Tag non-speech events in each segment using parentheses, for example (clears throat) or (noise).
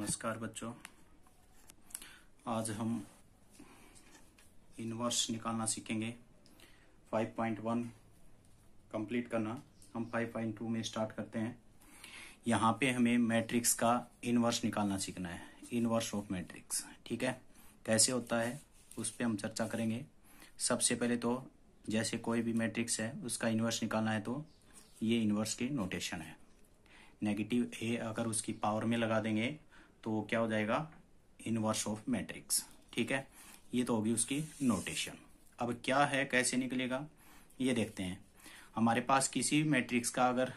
नमस्कार बच्चों आज हम इनवर्स निकालना सीखेंगे 5.1 कंप्लीट करना हम 5.2 में स्टार्ट करते हैं यहाँ पे हमें मैट्रिक्स का इनवर्स निकालना सीखना है इनवर्स ऑफ मैट्रिक्स ठीक है कैसे होता है उस पर हम चर्चा करेंगे सबसे पहले तो जैसे कोई भी मैट्रिक्स है उसका इनवर्स निकालना है तो ये इनवर्स के नोटेशन है नेगेटिव ए अगर उसकी पावर में लगा देंगे तो क्या हो जाएगा इनवर्स ऑफ मैट्रिक्स ठीक है ये तो होगी उसकी नोटेशन अब क्या है कैसे निकलेगा ये देखते हैं हमारे पास किसी मैट्रिक्स का अगर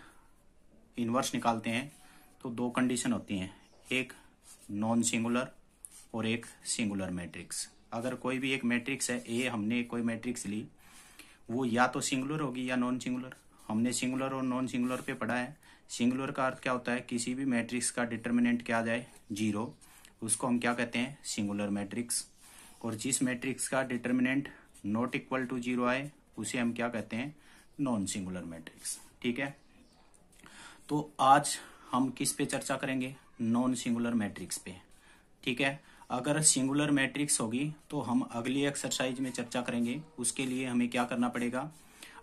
इनवर्स निकालते हैं तो दो कंडीशन होती हैं एक नॉन सिंगुलर और एक सिंगुलर मैट्रिक्स अगर कोई भी एक मैट्रिक्स है ए हमने कोई मैट्रिक्स ली वो या तो सिंगुलर होगी या नॉन सिंगुलर हमने सिंगुलर और नॉन सिंगुलर पे पढ़ा है सिंगुलर का अर्थ क्या होता है किसी भी मैट्रिक्स का डिटर्मिनेंट क्या जाए जीरो उसको हम क्या कहते हैं सिंगुलर मैट्रिक्स और जिस मैट्रिक्स का determinant not equal to zero आए उसे हम क्या कहते हैं नॉन सिंगुलर मैट्रिक्स ठीक है तो आज हम किस पे चर्चा करेंगे नॉन सिंगुलर मैट्रिक्स पे ठीक है अगर सिंगुलर मैट्रिक्स होगी तो हम अगली एक्सरसाइज में चर्चा करेंगे उसके लिए हमें क्या करना पड़ेगा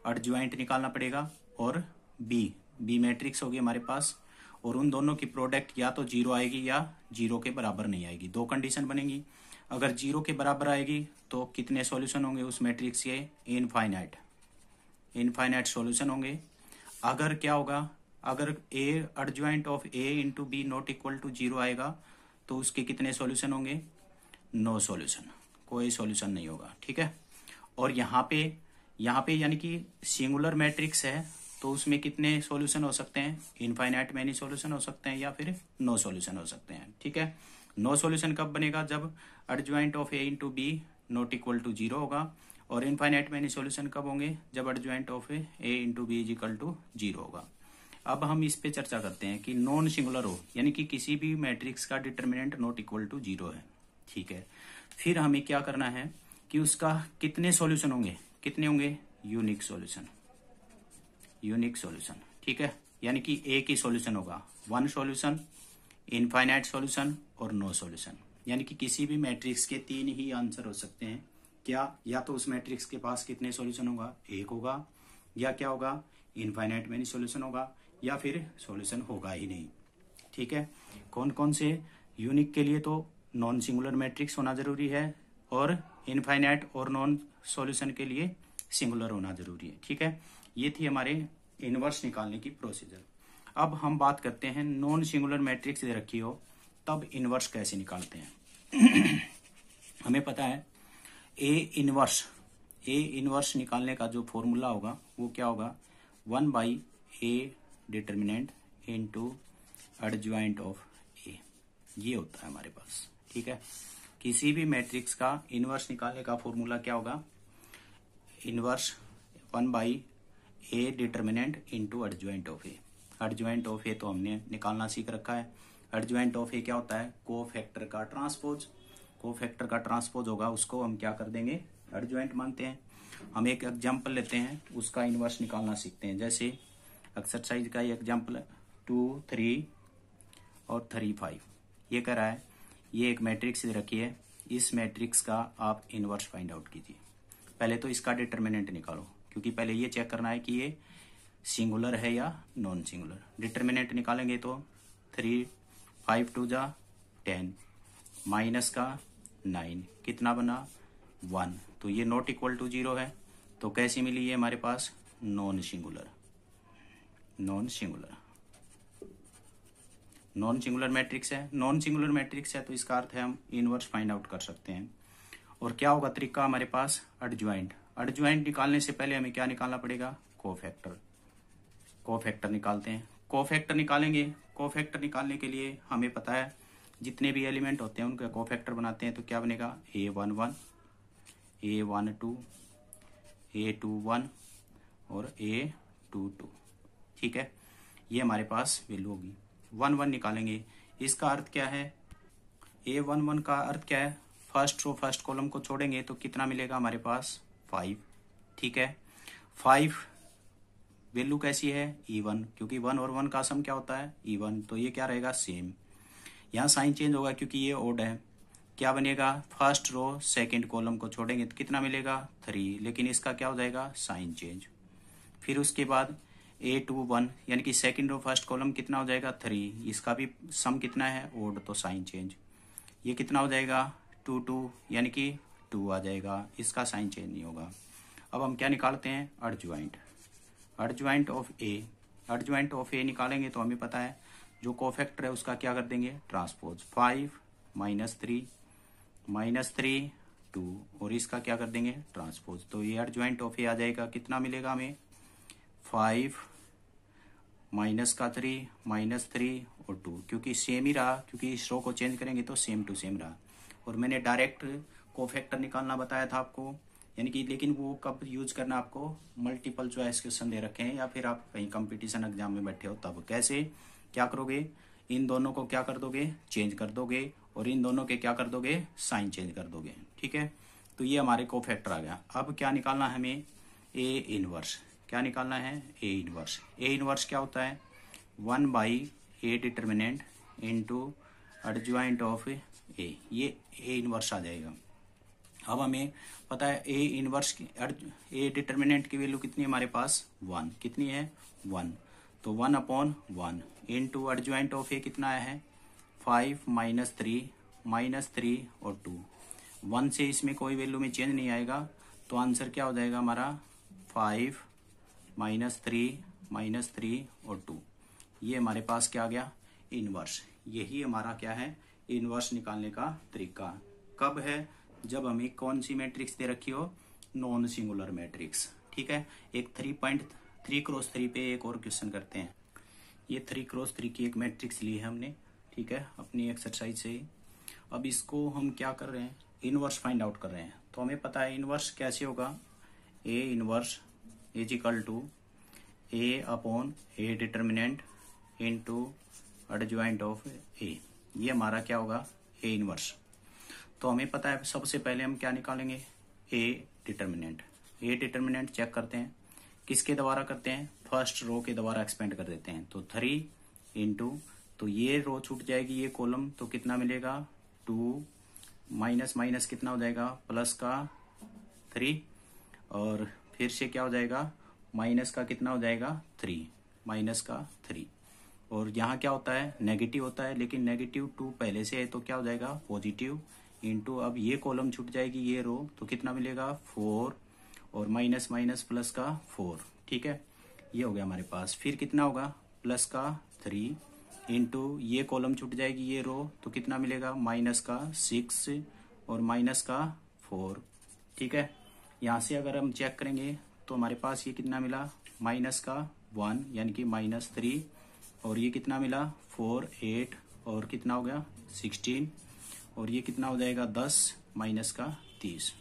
और ज्वाइंट निकालना पड़ेगा और बी बी मैट्रिक्स होगी हमारे पास और उन दोनों की प्रोडक्ट या तो जीरो आएगी या जीरो के बराबर नहीं आएगी दो कंडीशन बनेगी अगर जीरो के बराबर आएगी तो कितने सॉल्यूशन होंगे उस मैट्रिक्स के इनफाइनाइट इनफाइनाइट सॉल्यूशन होंगे अगर क्या होगा अगर A adjoint of A into B not equal to zero आएगा तो उसके कितने सॉल्यूशन होंगे नो सॉल्यूशन कोई सॉल्यूशन नहीं होगा ठीक है और यहाँ पे यहाँ पे यानी कि सिंगुलर मैट्रिक्स है तो उसमें कितने सॉल्यूशन हो सकते हैं इनफाइनाइट मैनी सॉल्यूशन हो सकते हैं या फिर नो सॉल्यूशन हो सकते हैं ठीक है नो सॉल्यूशन कब बनेगा जब adjoint of A into B not equal to zero होगा और इनफाइनाइट मैनी सोल्यूशन कब होंगे जब adjoint of A A into B is equal to zero होगा अब हम इस पे चर्चा करते हैं कि नॉन सिंगुलर हो यानी कि किसी भी मैट्रिक्स का determinant not equal to zero है ठीक है फिर हमें क्या करना है कि उसका कितने सॉल्यूशन होंगे कितने होंगे यूनिक सॉल्यूशन यूनिक सॉल्यूशन ठीक है यानी कि एक ही सॉल्यूशन होगा वन सॉल्यूशन इनफाइनाइट सॉल्यूशन और नो सॉल्यूशन यानी कि किसी भी मैट्रिक्स के तीन ही आंसर हो सकते हैं क्या या तो उस मैट्रिक्स के पास कितने सॉल्यूशन होगा एक होगा या क्या होगा इनफाइनाइट में सॉल्यूशन होगा या फिर सॉल्यूशन होगा ही नहीं ठीक है कौन कौन से यूनिक के लिए तो नॉन सिंगुलर मैट्रिक्स होना जरूरी है और इनफाइनाइट और नॉन सॉल्यूशन के लिए सिंगुलर होना जरूरी है ठीक है ये थी हमारे इनवर्स निकालने की प्रोसीजर अब हम बात करते हैं नॉन सिंगुलर मैट्रिक्स दे रखी हो तब इनवर्स कैसे निकालते हैं (clears throat) हमें पता है ए इनवर्स ए इनवर्स निकालने का जो फॉर्मूला होगा वो क्या होगा one by A determinant into of A ये होता है हमारे पास ठीक है किसी भी मैट्रिक्स का इनवर्स निकालने का फॉर्मूला क्या होगा inverse one by A determinant into adjoint of A adjoint of A तो हमने निकालना सीख रखा है अर्जुएंट ऑफ ए क्या होता है को फैक्टर का ट्रांसपोज को फैक्टर का ट्रांसपोज होगा उसको हम क्या कर देंगे अर्जुएंट मानते हैं हम एक एग्जाम्पल लेते हैं उसका इनवर्स निकालना सीखते हैं जैसे एक्सरसाइज का ये एग्जाम्पल टू थ्री और थ्री फाइव ये कह रहा है ये एक मैट्रिक्स रखी है इस मैट्रिक्स का आप इनवर्स फाइंड आउट कीजिए पहले तो इसका डिटर्मिनेंट निकालो क्योंकि पहले ये चेक करना है कि ये सिंगुलर है या नॉन सिंगुलर डिटर्मिनेंट निकालेंगे तो थ्री फाइव टू जा टेन माइनस का नाइन कितना बना वन तो ये नॉट इक्वल टू जीरो है तो कैसी मिली ये हमारे पास non singular non singular non singular matrix है नॉन सिंगुलर मैट्रिक्स है तो इसका अर्थ है हम इनवर्स फाइंड आउट कर सकते हैं और क्या होगा तरीका हमारे पास अडज्वाइंट अडज्वाइंट निकालने से पहले हमें क्या निकालना पड़ेगा को फैक्टर को फैक्टर निकालते हैं को फैक्टर निकालेंगे को फैक्टर निकालने के लिए हमें पता है जितने भी एलिमेंट होते हैं उनका को फैक्टर बनाते हैं तो क्या बनेगा A one one A one two A two one और ए टू टू ठीक है ये हमारे पास वैल्यू होगी वन वन निकालेंगे इसका अर्थ क्या है ए वन वन का अर्थ क्या है फर्स्ट रो फर्स्ट कॉलम को छोड़ेंगे तो कितना मिलेगा हमारे पास फाइव ठीक है फाइव वैल्यू कैसी है ई e वन क्योंकि वन और वन का सम क्या होता है ई e वन तो ये क्या रहेगा सेम यहाँ साइन चेंज होगा क्योंकि ये ओड है क्या बनेगा फर्स्ट रो सेकंड कॉलम को छोड़ेंगे तो कितना मिलेगा थ्री लेकिन इसका क्या हो जाएगा साइन चेंज फिर उसके बाद ए टू वन यानी कि सेकेंड और फर्स्ट कॉलम कितना हो जाएगा थ्री इसका भी सम कितना है ओड तो साइन चेंज ये कितना हो जाएगा टू टू यानी कि टू आ जाएगा इसका साइन चेंज नहीं होगा अब हम क्या निकालते हैं अर्जवाइंट अर्जवाइंट ऑफ ए अर्जवाइंट ऑफ ए निकालेंगे तो हमें पता है जो कोफेक्टर है उसका क्या कर देंगे transpose five minus three minus three two और इसका क्या कर देंगे ट्रांसपोज तो ये अर्जवाइंट ऑफ ए आ जाएगा कितना मिलेगा हमें फाइव माइनस का थ्री माइनस थ्री और टू क्योंकि सेम ही रहा क्योंकि इस रो को चेंज करेंगे तो सेम टू सेम रहा और मैंने डायरेक्ट को फैक्टर निकालना बताया था आपको यानी कि लेकिन वो कब यूज करना आपको मल्टीपल चॉइस क्वेश्चन दे रखे हैं या फिर आप कहीं कंपटीशन एग्जाम में बैठे हो तब कैसे क्या करोगे इन दोनों को क्या कर दोगे चेंज कर दोगे और इन दोनों के क्या कर दोगे साइन चेंज कर दोगे ठीक है तो ये हमारे को फैक्टर आ गया अब क्या निकालना है हमें ए इनवर्स क्या निकालना है ए इनवर्स ए इनवर्स क्या होता है one by A determinant into adjoint of A ये ए इनवर्स आ जाएगा अब हमें पता है ए इनवर्स की ए डिटर्मिनेंट की वैल्यू कितनी है हमारे पास वन कितनी है वन तो one upon one into adjoint of A कितना आया है five minus three minus three और टू वन से इसमें कोई वैल्यू में चेंज नहीं आएगा तो आंसर क्या हो जाएगा हमारा five minus three minus three और टू ये हमारे पास क्या आ गया इनवर्स यही हमारा क्या है इनवर्स निकालने का तरीका कब है जब हमें कौन सी मैट्रिक्स दे रखी हो नॉन सिंगुलर मैट्रिक्स ठीक है एक three point three cross three पे एक और क्वेश्चन करते हैं ये थ्री क्रॉस थ्री की एक मैट्रिक्स ली है हमने ठीक है अपनी एक्सरसाइज से ही अब इसको हम क्या कर रहे हैं इनवर्स फाइंड आउट कर रहे हैं तो हमें पता है इनवर्स कैसे होगा A inverse is equal to A upon A determinant into adjoint of A ये हमारा क्या होगा ए इनवर्स तो हमें पता है सबसे पहले हम क्या निकालेंगे A determinant A determinant check करते हैं किसके द्वारा करते हैं फर्स्ट रो के द्वारा एक्सपेंड कर देते हैं तो थ्री इंटू तो ये रो छूट जाएगी ये कॉलम तो कितना मिलेगा टू माइनस माइनस कितना हो जाएगा प्लस का थ्री और फिर से क्या हो जाएगा माइनस का कितना हो जाएगा थ्री माइनस का थ्री और यहाँ क्या होता है नेगेटिव होता है लेकिन नेगेटिव टू पहले से है तो क्या हो जाएगा पॉजिटिव इंटू अब ये कॉलम छूट जाएगी ये रो तो कितना मिलेगा फोर और माइनस माइनस प्लस का फोर ठीक है ये हो गया हमारे पास फिर कितना होगा प्लस का थ्री इंटू ये कॉलम छूट जाएगी ये रो तो कितना मिलेगा माइनस का सिक्स और माइनस का फोर ठीक है यहाँ से अगर हम चेक करेंगे तो हमारे पास ये कितना मिला माइनस का वन यानी कि माइनस थ्री और ये कितना मिला फोर एट और कितना हो गया सिक्सटीन और ये कितना हो जाएगा दस माइनस का तीस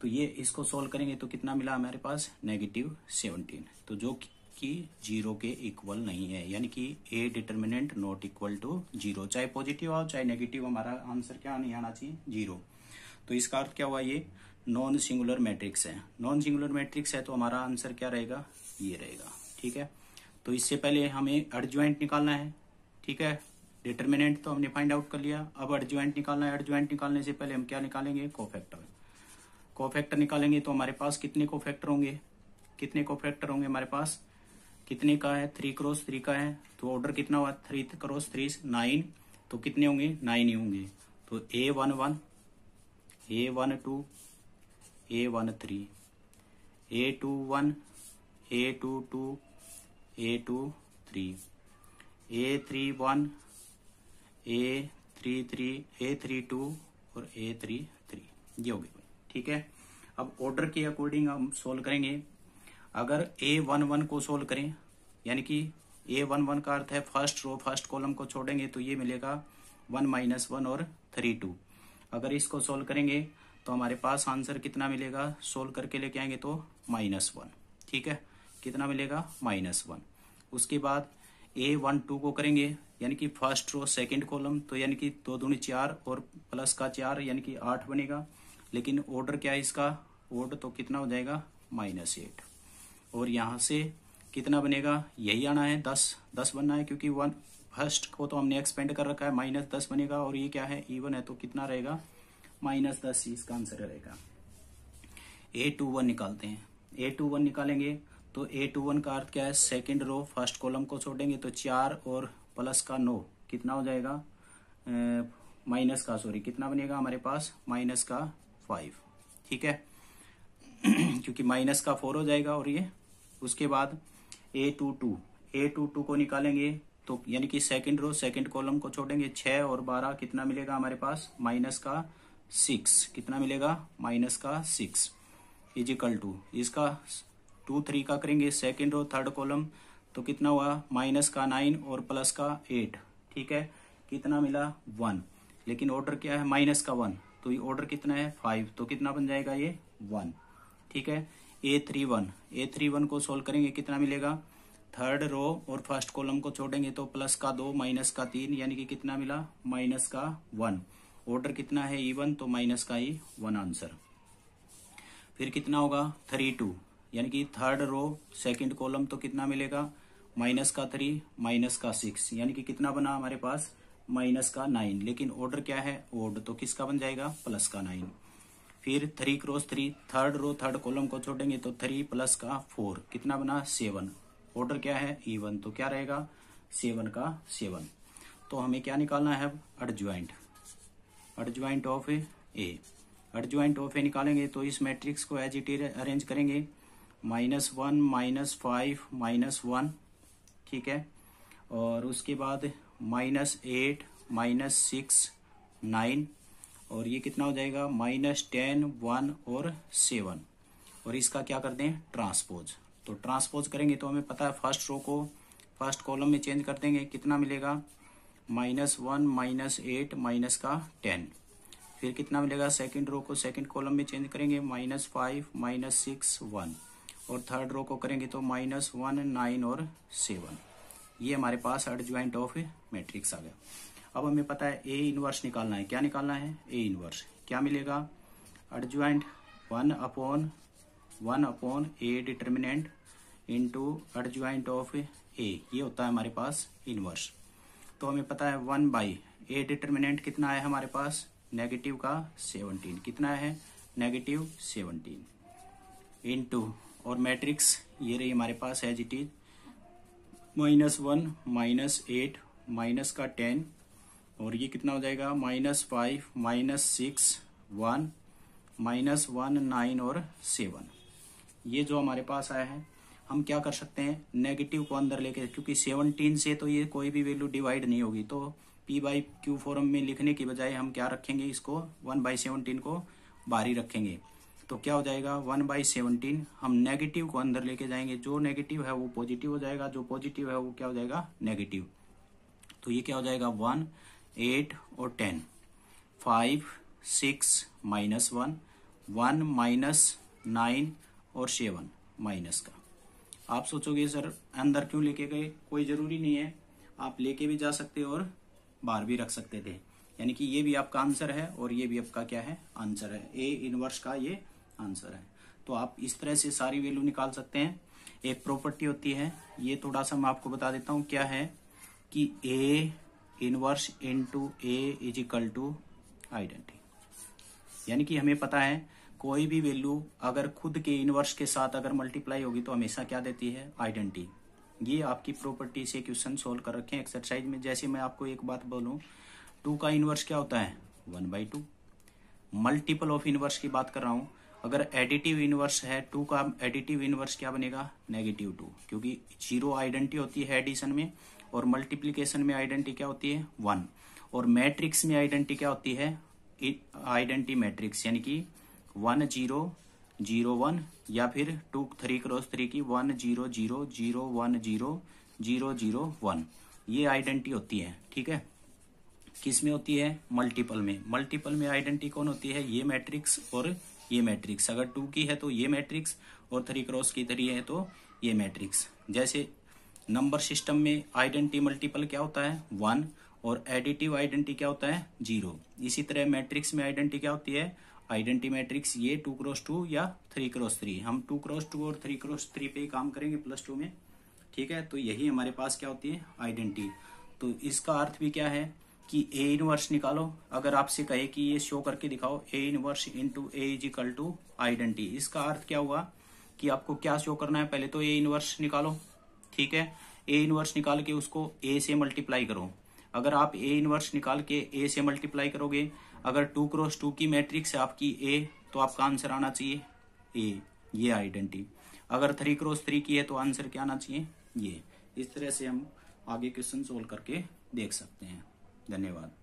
तो ये इसको सोल्व करेंगे तो कितना मिला हमारे पास नेगेटिव सेवनटीन तो जो कि जीरो के इक्वल नहीं है यानी कि A determinant not equal to zero चाहे पॉजिटिव आओ चाहे नेगेटिव हमारा आंसर क्या नहीं आना चाहिए जीरो तो इसका अर्थ क्या हुआ ये नॉन सिंगुलर मैट्रिक्स है नॉन सिंगुलर मैट्रिक्स है तो हमारा आंसर क्या रहेगा ये रहेगा ठीक है तो इससे पहले हमें अर्जॉइंट निकालना है ठीक है डिटर्मिनेंट तो हमने फाइंड आउट कर लिया अब अर्जॉइंट निकालना है अर्जॉइंट निकालने से पहले हम क्या निकालेंगे कोफैक्टर कोफैक्टर निकालेंगे तो हमारे पास कितने कोफैक्टर होंगे कितने कोफैक्टर होंगे हमारे पास कितने का है थ्री क्रॉस थ्री का है तो ऑर्डर कितना हुआ थ्री क्रॉस थ्री नाइन तो कितने होंगे नाइन ही होंगे तो A one one A one two A one three A two one A two two A two three A three one A three three A three two और A three three ये हो गए ठीक है अब ऑर्डर के according हम solve करेंगे अगर ए वन वन को सोल्व करें यानी कि ए वन वन का अर्थ है फर्स्ट रो फर्स्ट कॉलम को छोड़ेंगे तो ये मिलेगा वन माइनस वन और थ्री टू अगर इसको सोल्व करेंगे तो हमारे पास आंसर कितना मिलेगा सोल्व करके लेके आएंगे तो माइनस वन ठीक है कितना मिलेगा माइनस वन उसके बाद ए वन टू को करेंगे यानी कि फर्स्ट रो सेकंड कॉलम तो यानी कि दो दूनी चार और प्लस का चार यानी कि आठ बनेगा लेकिन ऑर्डर क्या है इसका ऑर्डर तो कितना हो जाएगा माइनस एट और यहाँ से कितना बनेगा यही आना है दस दस बनना है क्योंकि वन फर्स्ट को तो हमने एक्सपेंड कर रखा है माइनस दस बनेगा और ये क्या है ईवन है तो कितना रहेगा माइनस दस सी इसका आंसर रहेगा ए टू वन निकालते हैं ए टू वन निकालेंगे तो ए टू वन का अर्थ क्या है सेकेंड रो फर्स्ट कॉलम को छोड़ेंगे तो चार और प्लस का नो कितना हो जाएगा माइनस का सॉरी कितना बनेगा हमारे पास माइनस का फाइव ठीक है (clears throat) क्योंकि माइनस का फोर हो जाएगा और ये उसके बाद A two two A two two को निकालेंगे तो यानी कि सेकंड रो सेकंड कॉलम को छोड़ेंगे छः और बारह कितना मिलेगा हमारे पास माइनस का सिक्स कितना मिलेगा माइनस का सिक्स इजिकल टू इसका टू थ्री का करेंगे सेकेंड और थर्ड कॉलम तो कितना हुआ माइनस का नाइन और प्लस का एट ठीक है कितना मिला वन लेकिन ऑर्डर क्या है माइनस का वन तो ये ऑर्डर कितना है फाइव तो कितना बन जाएगा ये वन ठीक है A three one A three one को सोल्व करेंगे कितना मिलेगा थर्ड रो और फर्स्ट कॉलम को छोड़ेंगे तो प्लस का दो माइनस का तीन यानी कि कितना मिला माइनस का वन ऑर्डर कितना है इवन तो माइनस का ही वन आंसर फिर कितना होगा थ्री टू यानी कि थर्ड रो सेकंड कॉलम तो कितना मिलेगा माइनस का थ्री माइनस का सिक्स यानी कि कितना बना हमारे पास माइनस का नाइन लेकिन ऑर्डर क्या है ओड तो किसका बन जाएगा प्लस का नाइन फिर three cross three third row third column को छोड़ेंगे तो थ्री प्लस का फोर कितना बना सेवन ऑर्डर क्या है इवन तो क्या रहेगा सेवन का सेवन तो हमें क्या निकालना है अब adjoint adjoint of A adjoint of A निकालेंगे तो इस मैट्रिक्स को एज इट अरेंज करेंगे minus one minus five minus one ठीक है और उसके बाद minus eight minus six nine और ये कितना हो जाएगा माइनस टेन वन और सेवन और इसका क्या कर दें ट्रांसपोज तो ट्रांसपोज करेंगे तो हमें पता है फर्स्ट रो को फर्स्ट कॉलम में चेंज कर देंगे कितना मिलेगा minus one minus eight minus का टेन फिर कितना मिलेगा सेकंड रो को सेकंड कॉलम में चेंज करेंगे minus five minus six one और थर्ड रो को करेंगे तो माइनस वन नाइन और सेवन ये हमारे पास अड ज्वाइंट ऑफ मैट्रिक्स आ गया अब हमें पता है ए इनवर्स निकालना है क्या निकालना है ए इनवर्स क्या मिलेगा adjoint one upon one upon A determinant into adjoint of A ये होता है हमारे पास इनवर्स तो हमें पता है वन बाई ए डिटर्मिनेंट कितना आया हमारे पास नेगेटिव का सेवनटीन कितना है नेगेटिव सेवनटीन इन टू और मैट्रिक्स ये रही हमारे पास है जिटी minus one minus eight minus का टेन और ये कितना हो जाएगा minus five minus six one minus one nine और सेवन ये जो हमारे पास आया है हम क्या कर सकते हैं नेगेटिव को अंदर लेके क्योंकि सेवनटीन से तो ये कोई भी वैल्यू डिवाइड नहीं होगी तो पी बाई क्यू फॉर्म में लिखने की बजाय हम क्या रखेंगे इसको वन बाई सेवनटीन को बारी रखेंगे तो क्या हो जाएगा वन बाई सेवनटीन हम नेगेटिव को अंदर लेके जाएंगे जो नेगेटिव है वो पॉजिटिव हो जाएगा जो पॉजिटिव है वो क्या हो जाएगा नेगेटिव तो ये क्या हो जाएगा वन एट और ten five six minus one one minus nine और सेवन माइनस का आप सोचोगे सर अंदर क्यों लेके गए कोई जरूरी नहीं है आप लेके भी जा सकते और बाहर भी रख सकते थे यानी कि ये भी आपका आंसर है और ये भी आपका क्या है आंसर है ए इनवर्स का ये आंसर है तो आप इस तरह से सारी वैल्यू निकाल सकते हैं एक प्रॉपर्टी होती है ये थोड़ा सा मैं आपको बता देता हूँ क्या है कि A inverse into A is equal to identity यानी कि हमें पता है कोई भी वैल्यू अगर खुद के इनवर्स के साथ अगर मल्टीप्लाई होगी तो हमेशा क्या देती है आइडेंटी ये आपकी प्रॉपर्टी से क्वेश्चन सोल्व कर रखे एक्सरसाइज में जैसे मैं आपको एक बात बोलूँ टू का इनवर्स क्या होता है one by two multiple of inverse की बात कर रहा हूँ अगर एडिटिव इनवर्स है टू का एडिटिव इनवर्स क्या बनेगा नेगेटिव टू क्योंकि जीरो आइडेंटिटी होती है एडिशन में और मल्टीप्लीकेशन में आइडेंटिटी क्या होती है वन और मैट्रिक्स में आइडेंटिटी क्या होती है आइडेंटिटी मैट्रिक्स यानी कि वन जीरो जीरो वन या फिर टू थ्री क्रॉस थ्री की one zero zero zero one zero zero zero one ये आइडेंटिटी होती है ठीक है किस में होती है मल्टीपल में मल्टीपल में आइडेंटिटी कौन होती है ये मैट्रिक्स और ये मैट्रिक्स अगर टू की है तो ये मैट्रिक्स और थ्री क्रॉस की थ्री है तो ये मैट्रिक्स जैसे नंबर सिस्टम में आइडेंटिटी मल्टीपल क्या होता है वन और एडिटिव आइडेंटिटी क्या होता है जीरो इसी तरह मैट्रिक्स में आइडेंटिटी क्या होती है आइडेंटी मैट्रिक्स ये टू क्रॉस टू या थ्री क्रॉस थ्री हम टू क्रॉस टू और थ्री क्रॉस थ्री पे ही काम करेंगे प्लस टू में ठीक है तो यही हमारे पास क्या होती है आइडेंटी तो इसका अर्थ भी क्या है कि ए इनवर्स निकालो अगर आपसे कहे कि ये शो करके दिखाओ A inverse into A is equal to identity इसका अर्थ क्या हुआ कि आपको क्या शो करना है पहले तो ए इनवर्स निकालो ठीक है ए इनवर्स निकाल के उसको ए से मल्टीप्लाई करो अगर आप ए इनवर्स निकाल के ए से मल्टीप्लाई करोगे अगर टू क्रॉस टू की मैट्रिक्स है आपकी ए तो आपका आंसर आना चाहिए ए ये आइडेंटिटी अगर थ्री क्रॉस थ्री की है तो आंसर क्या आना चाहिए ये इस तरह से हम आगे क्वेश्चन सोल्व करके देख सकते हैं धन्यवाद